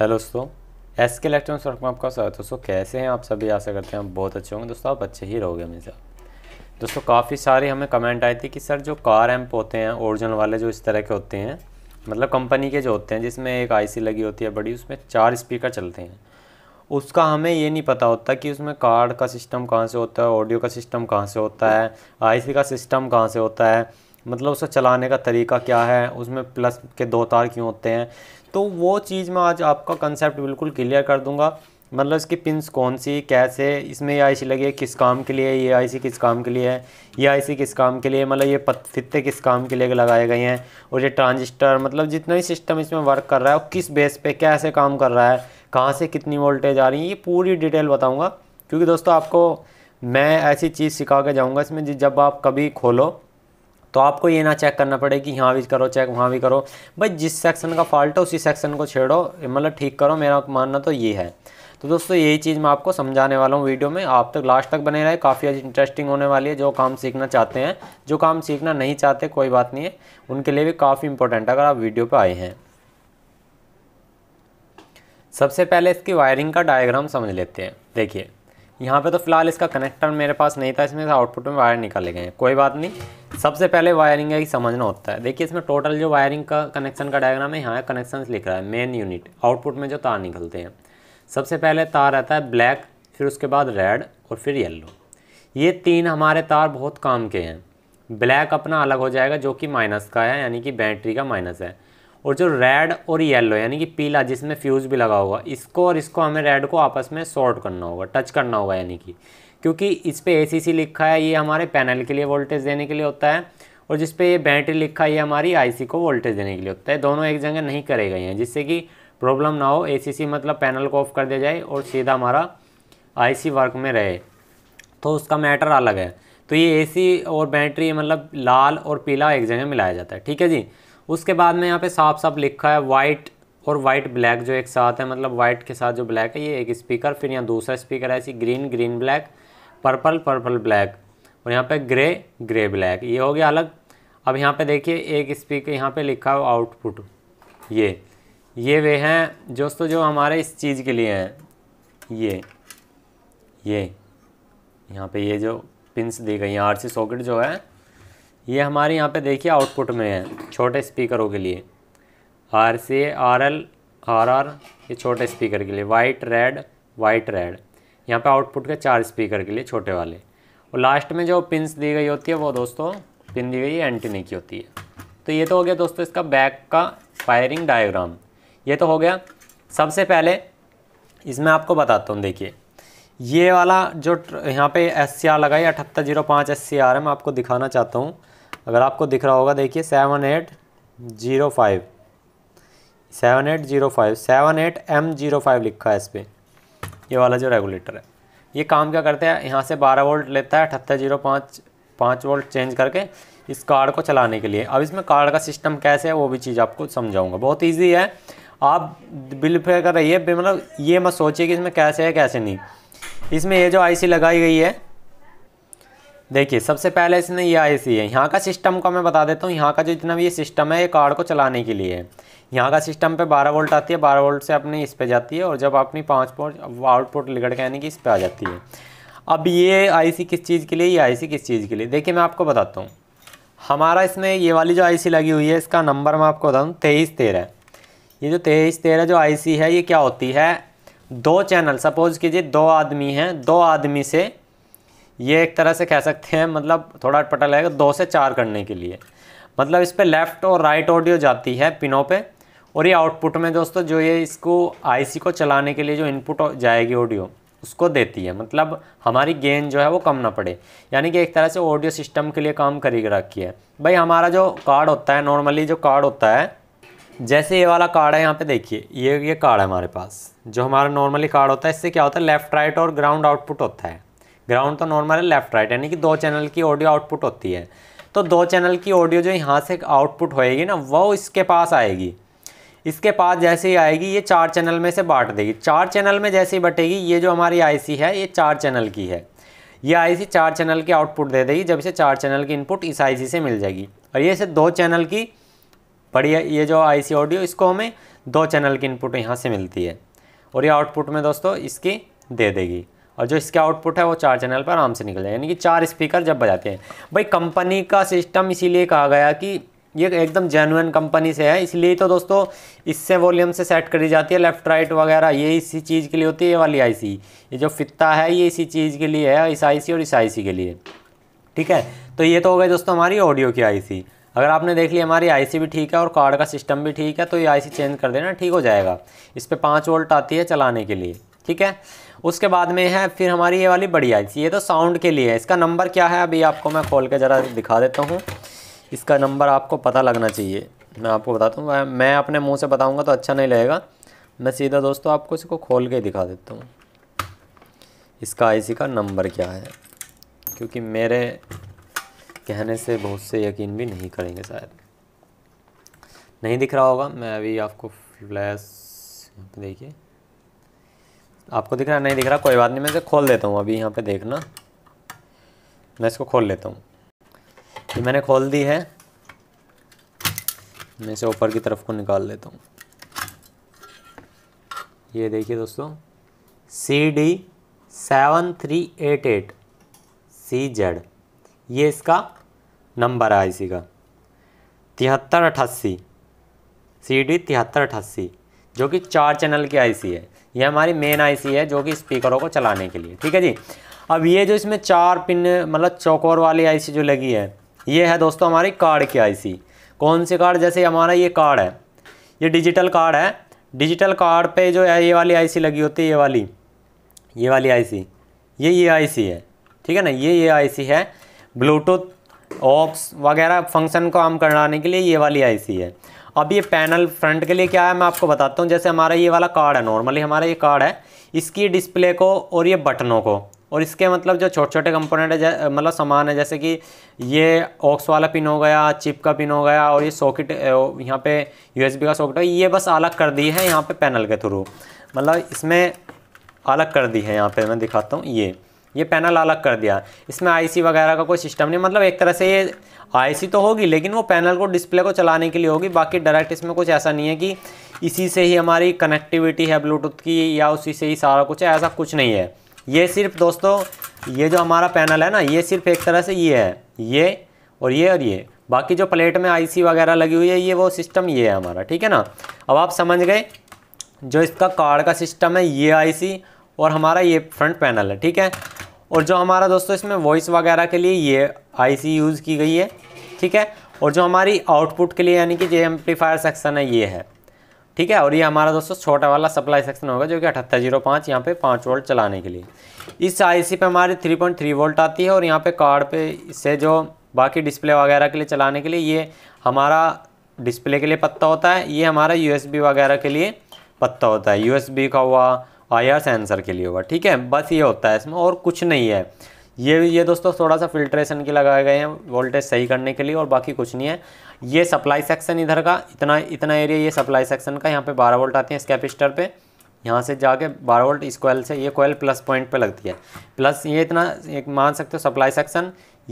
hello दोस्तों S के electronics work में आपका स्वागत है दोस्तों कैसे हैं आप सभी आशा करते हैं आप बहुत अच्छे होंगे दोस्तों आप अच्छे ही रहोगे हमेशा दोस्तों काफ़ी सारे हमें कमेंट आए थी कि सर जो कार एम्प होते हैं ओरिजिनल वाले जो इस तरह के होते हैं मतलब कंपनी के जो होते हैं जिसमें एक आईसी लगी होती है बड़ी उसमें चार स्पीकर चलते हैं उसका हमें ये नहीं पता होता कि उसमें कार्ड का सिस्टम कहाँ से होता है ऑडियो का सिस्टम कहाँ से होता है आईसी का सिस्टम कहाँ से होता है मतलब उसका चलाने का तरीका क्या है उसमें प्लस के दो तार क्यों होते हैं तो वो चीज़ मैं आज आपका कंसेप्ट बिल्कुल क्लियर कर दूंगा मतलब इसकी पिंस कौन सी कैसे इसमें ये आईसी लगी है किस काम के लिए ये आईसी किस काम के लिए है ये आईसी किस काम के लिए मतलब ये पत फित्ते किस काम के लिए लगाए गए हैं और ये ट्रांजिस्टर मतलब जितना ही सिस्टम इसमें वर्क कर रहा है वो किस बेस पे कैसे काम कर रहा है कहाँ से कितनी वोल्टेज आ रही है ये पूरी डिटेल बताऊँगा क्योंकि दोस्तों आपको मैं ऐसी चीज़ सिखा के जाऊँगा इसमें जब आप कभी खोलो तो आपको ये ना चेक करना पड़े कि यहाँ भी करो चेक वहाँ भी करो भाई जिस सेक्शन का फॉल्ट है उसी सेक्शन को छेड़ो मतलब ठीक करो मेरा मानना तो ये है तो दोस्तों यही चीज़ मैं आपको समझाने वाला हूँ वीडियो में आप तक लास्ट तक बने रहे काफ़ी इंटरेस्टिंग होने वाली है जो काम सीखना चाहते हैं जो काम सीखना नहीं चाहते कोई बात नहीं है उनके लिए भी काफ़ी इंपॉर्टेंट है अगर आप वीडियो पर आए हैं सबसे पहले इसकी वायरिंग का डायग्राम समझ लेते हैं देखिए यहाँ पे तो फिलहाल इसका कनेक्टर मेरे पास नहीं था इसमें से आउटपुट में वायर निकाले गए हैं कोई बात नहीं सबसे पहले वायरिंग का ही समझना होता है देखिए इसमें टोटल जो वायरिंग का कनेक्शन का डायग्राम है यहाँ कनेक्शन लिख रहा है मेन यूनिट आउटपुट में जो तार निकलते हैं सबसे पहले तार रहता है ब्लैक फिर उसके बाद रेड और फिर येल्लो ये तीन हमारे तार बहुत काम के हैं ब्लैक अपना अलग हो जाएगा जो कि माइनस का है यानी कि बैटरी का माइनस है और जो रेड और येलो यानी कि पीला जिसमें फ्यूज़ भी लगा होगा इसको और इसको हमें रेड को आपस में शॉर्ट करना होगा टच करना होगा यानी कि क्योंकि इस पर ए लिखा है ये हमारे पैनल के लिए वोल्टेज देने के लिए होता है और जिस पर ये बैटरी लिखा है ये हमारी आईसी को वोल्टेज देने के लिए होता है दोनों एक जगह नहीं करे गए हैं जिससे कि प्रॉब्लम ना हो एसीसी मतलब पैनल को ऑफ कर दिया जाए और सीधा हमारा आईसी वर्क में रहे तो उसका मैटर अलग है तो ये एसी और बैटरी मतलब लाल और पीला एक जगह मिलाया जाता है ठीक है जी उसके बाद में यहाँ पे साफ साफ लिखा है वाइट और वाइट ब्लैक जो एक साथ है मतलब वाइट के साथ जो ब्लैक है ये एक स्पीकर फिर यहाँ दूसरा स्पीकर है ऐसी green green black purple purple black और यहाँ पे ग्रे ग्रे ब्लैक ये हो गया अलग अब यहाँ पे देखिए एक स्पीकर यहाँ पे लिखा हो आउटपुट ये ये वे हैं दोस्तों जो हमारे इस चीज़ के लिए हैं ये ये यहाँ पे ये जो पिंस दी गई हैं आर सॉकेट जो है ये हमारे यहाँ पे देखिए आउटपुट में है छोटे स्पीकरों के लिए R C R L R R ये छोटे स्पीकर के लिए वाइट रेड वाइट रेड यहाँ पे आउटपुट के चार स्पीकर के लिए छोटे वाले और लास्ट में जो पिंस दी गई होती है वो दोस्तों पिन दी गई एंटीने की होती है तो ये तो हो गया दोस्तों इसका बैक का फायरिंग डायग्राम ये तो हो गया सबसे पहले इसमें आपको बताता हूँ देखिए ये वाला जो यहाँ पे एस सी आर लगाई अठहत्तर जीरो पाँच एस सी आर है मैं आपको दिखाना चाहता हूँ अगर आपको दिख रहा होगा देखिए seven eight zero five seven eight zero five seven eight M zero five लिखा है इस पर ये वाला जो रेगुलेटर है ये काम क्या करते हैं यहाँ से बारह वोल्ट लेता है अठहत्तर जीरो पाँच पाँच वोल्ट चेंज करके इस कार्ड को चलाने के लिए अब इसमें कार्ड का सिस्टम कैसे है वो भी चीज़ आपको समझाऊंगा बहुत ईजी है आप बिल पे कर रही है मतलब ये मत सोचिए कि इसमें कैसे है कैसे नहीं इसमें ये जो आईसी लगाई गई है देखिए सबसे पहले इसमें ये आईसी है यहाँ का सिस्टम का मैं बता देता हूँ यहाँ का जो जितना भी ये सिस्टम है ये कार्ड को चलाने के लिए है यहाँ का सिस्टम पे 12 वोल्ट आती है 12 वोल्ट से अपनी इस पे जाती है और जब अपनी पाँच पोर्ट आउटपुट लिगड़ के यानी कि इस पे आ जाती है अब ये आईसी किस चीज़ के लिए ये आईसी किस चीज़ के लिए देखिए मैं आपको बताता हूँ हमारा इसमें ये वाली जो आईसी लगी हुई है इसका नंबर मैं आपको बता दूँ तेईस तेरह ये जो तेईस तेरह जो आई है ये क्या होती है दो चैनल सपोज़ कीजिए दो आदमी हैं दो आदमी से ये एक तरह से कह सकते हैं मतलब थोड़ा अटपटा लगेगा दो से चार करने के लिए मतलब इस पर लेफ़्ट और राइट ऑडियो जाती है पिनों पे और ये आउटपुट में दोस्तों जो ये इसको आईसी को चलाने के लिए जो इनपुट जाएगी ऑडियो उसको देती है मतलब हमारी गेन जो है वो कम ना पड़े यानी कि एक तरह से ऑडियो सिस्टम के लिए काम करी रखी है भाई हमारा जो कार्ड होता है नॉर्मली जो कार्ड होता है जैसे ये वाला कार्ड है यहाँ पे देखिए ये ये कार्ड है हमारे पास जो हमारा नॉर्मली कार्ड होता है इससे क्या होता है लेफ्ट राइट और ग्राउंड आउटपुट होता है ग्राउंड तो नॉर्मल है लेफ्ट राइट यानी कि दो चैनल की ऑडियो आउटपुट होती है तो दो चैनल की ऑडियो जो यहाँ से आउटपुट होएगी ना वो इसके पास आएगी इसके पास जैसे ही आएगी ये चार चैनल में से बांट देगी चार चैनल में जैसे ही बटेगी ये जो हमारी आईसी है ये चार चैनल की है ये आईसी चार चैनल की आउटपुट दे देगी जब इसे चार चैनल की इनपुट इस आईसी से मिल जाएगी और ये से दो चैनल की बढ़िया ये जो आईसी ऑडियो इसको हमें दो चैनल की इनपुट यहाँ से मिलती है और ये आउटपुट में दोस्तों इसकी दे देगी और जो इसका आउटपुट है वो चार चैनल पर आराम से निकल जाए यानी कि चार स्पीकर जब बजाते हैं भाई कंपनी का सिस्टम इसीलिए कहा गया कि ये एकदम जेनुअन कंपनी से है इसलिए तो दोस्तों इससे वॉल्यूम से सेट करी जाती है लेफ्ट राइट वगैरह ये इसी चीज़ के लिए होती है ये वाली आईसी ये जो फित्ता है ये इसी चीज़ के लिए है इस आईसी और इस आईसी के लिए ठीक है तो ये तो हो गई दोस्तों हमारी ऑडियो की आईसी अगर आपने देख लिया हमारी आई भी ठीक है और कार्ड का सिस्टम भी ठीक है तो ये आई चेंज कर देना ठीक हो जाएगा इस पर पाँच वोल्ट आती है चलाने के लिए ठीक है उसके बाद में है फिर हमारी ये वाली बड़ी आई ये तो साउंड के लिए है इसका नंबर क्या है अभी आपको मैं खोल के ज़रा दिखा देता हूँ इसका नंबर आपको पता लगना चाहिए मैं आपको बताता हूँ मैं अपने मुँह से बताऊँगा तो अच्छा नहीं लगेगा मैं सीधा दोस्तों आपको इसको खोल के दिखा देता हूँ इसका आईसी का नंबर क्या है क्योंकि मेरे कहने से बहुत से यकीन भी नहीं करेंगे शायद नहीं दिख रहा होगा मैं अभी आपको फ्लैश यहाँ देखिए आपको दिख रहा नहीं दिख रहा कोई बात नहीं मैं इसे खोल देता हूँ अभी यहाँ पे देखना मैं इसको खोल लेता हूँ ये मैंने खोल दी है मैं इसे ऊपर की तरफ को निकाल लेता हूँ ये देखिए दोस्तों C D seven three eight eight C Z ये इसका नंबर है आईसी का तिहत्तर अठासी सी डी तिहत्तर अठासी जो कि चार चैनल की आईसी है ये हमारी मेन आईसी है जो कि स्पीकरों को चलाने के लिए ठीक है जी अब ये जो इसमें चार पिन मतलब चौकोर वाली आईसी जो लगी है ये है दोस्तों हमारी कार्ड की आईसी कौन सी कार्ड जैसे हमारा ये कार्ड है ये डिजिटल कार्ड है डिजिटल कार्ड पे जो है ये वाली आईसी लगी होती है ये वाली ये वाली आईसी ये ये आईसी है ठीक है ना ये ये आईसी है ब्लूटूथ ऑप्स वगैरह फंक्शन को हम कराने के लिए ये वाली आईसी है अब ये पैनल फ्रंट के लिए क्या है मैं आपको बताता हूँ जैसे हमारा ये वाला कार्ड है नॉर्मली हमारा ये कार्ड है इसकी डिस्प्ले को और ये बटनों को और इसके मतलब जो छोटे छोटे कंपोनेंट है मतलब सामान है जैसे कि ये ऑक्स वाला पिन हो गया चिप का पिन हो गया और ये सॉकेट यहाँ पे यूएसबी का सॉकेट ये बस अलग कर दी है यहाँ पे पैनल के थ्रू मतलब इसमें अलग कर दी है यहाँ पे मैं दिखाता हूँ ये ये पैनल अलग कर दिया इसमें आईसी वगैरह का कोई सिस्टम नहीं मतलब एक तरह से ये आईसी तो होगी लेकिन वो पैनल को डिस्प्ले को चलाने के लिए होगी बाकी डायरेक्ट इसमें कुछ ऐसा नहीं है कि इसी से ही हमारी कनेक्टिविटी है ब्लूटूथ की या उसी से ही सारा कुछ है ऐसा कुछ नहीं है ये सिर्फ दोस्तों ये जो हमारा पैनल है ना ये सिर्फ एक तरह से ये है ये और ये और ये बाकी जो प्लेट में आईसी वगैरह लगी हुई है ये वो सिस्टम ये है हमारा ठीक है ना अब आप समझ गए जो इसका कार्ड का सिस्टम है ये आईसी और हमारा ये फ्रंट पैनल है ठीक है और जो हमारा दोस्तों इसमें वॉइस वगैरह के लिए ये आई यूज़ की गई है ठीक है और जो हमारी आउटपुट के लिए यानी कि जे एम्पलीफायर सेक्शन है ये है ठीक है और ये हमारा दोस्तों छोटा वाला सप्लाई सेक्शन होगा जो कि अठहत्तर जीरो पाँच यहाँ पे पाँच वोल्ट चलाने के लिए इस आईसी पे हमारी थ्री पॉइंट थ्री वोल्ट आती है और यहाँ पे कार्ड पे से जो बाकी डिस्प्ले वगैरह के लिए चलाने के लिए ये हमारा डिस्प्ले के लिए पत्ता होता है ये हमारा बी वगैरह के लिए पत्ता होता है बी का हुआ आर सेंसर के लिए हुआ ठीक है बस ये होता है इसमें और कुछ नहीं है ये ये दोस्तों थोड़ा सा फिल्ट्रेशन के लगाए गए हैं वोल्टेज सही करने के लिए और बाकी कुछ नहीं है ये सप्लाई सेक्शन इधर का इतना इतना एरिया ये सप्लाई सेक्शन का यहाँ पे बारह वोल्ट आती है इस कैपेसिटर पे यहाँ से जाके बारह वोल्ट इस कोयल से ये कोयल प्लस पॉइंट पे लगती है प्लस ये इतना एक मान सकते हो सप्लाई सेक्शन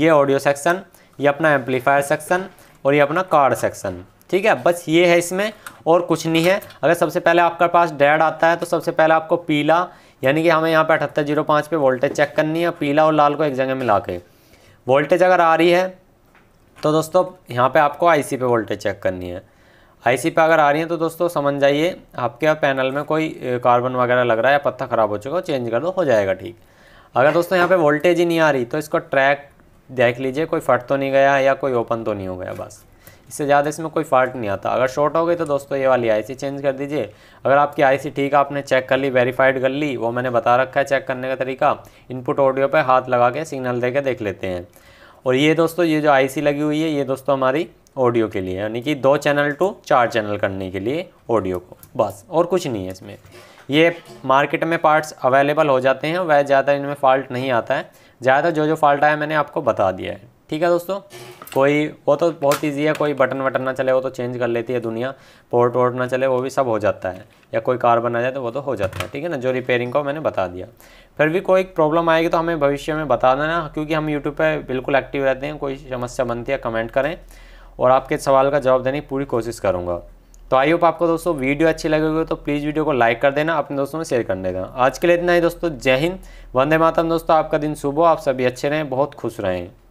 ये ऑडियो सेक्शन ये अपना एम्पलीफायर सेक्शन और ये अपना कार्ड सेक्शन ठीक है बस ये है इसमें और कुछ नहीं है अगर सबसे पहले आपके पास डैड आता है तो सबसे पहले आपको पीला यानी कि हमें यहाँ पर अठहत्तर जीरो पाँच पे वोल्टेज चेक करनी है पीला और लाल को एक जगह मिला के वोल्टेज अगर आ रही है तो दोस्तों यहाँ पे आपको आईसी पे वोल्टेज चेक करनी है आईसी पे अगर आ रही है तो दोस्तों समझ जाइए आपके पैनल में कोई कार्बन वगैरह लग रहा है या पत्ता ख़राब हो चुका है चेंज कर दो हो जाएगा ठीक अगर दोस्तों यहाँ पे वोल्टेज ही नहीं आ रही तो इसको ट्रैक देख लीजिए कोई फट तो नहीं गया या कोई ओपन तो नहीं हो गया बस इससे ज़्यादा इसमें कोई फॉल्ट नहीं आता अगर शॉर्ट हो गई तो दोस्तों ये वाली आईसी चेंज कर दीजिए अगर आपकी आईसी ठीक है आपने चेक कर ली वेरीफाइड कर ली वो मैंने बता रखा है चेक करने का तरीका इनपुट ऑडियो पर हाथ लगा के सिग्नल दे के देख लेते हैं और ये दोस्तों ये जो आईसी लगी हुई है ये दोस्तों हमारी ऑडियो के लिए यानी कि दो चैनल टू चार चैनल करने के लिए ऑडियो को बस और कुछ नहीं है इसमें ये मार्केट में पार्ट्स अवेलेबल हो जाते हैं वह ज़्यादा इनमें फ़ॉल्ट नहीं आता है ज़्यादातर जो जो फॉल्ट आया मैंने आपको बता दिया है ठीक है दोस्तों कोई वो तो बहुत ईजी है कोई बटन वटन ना चले वो तो चेंज कर लेती है दुनिया पोर्ट वोर्ट ना चले वो भी सब हो जाता है या कोई कार बना जाए तो वो तो हो जाता है ठीक है ना जो रिपेयरिंग को मैंने बता दिया फिर भी कोई प्रॉब्लम आएगी तो हमें भविष्य में बता देना क्योंकि हम यूट्यूब पर बिल्कुल एक्टिव रहते हैं कोई समस्या बनती है कमेंट करें और आपके सवाल का जवाब देने की पूरी कोशिश करूँगा तो आई होप आपको दोस्तों वीडियो अच्छी लगेगी तो प्लीज़ वीडियो को लाइक कर देना अपने दोस्तों में शेयर कर देना आज के लिए इतना ही दोस्तों जय हिंद वंदे मातम दोस्तों आपका दिन शुभ हो आप सभी अच्छे रहें बहुत खुश रहें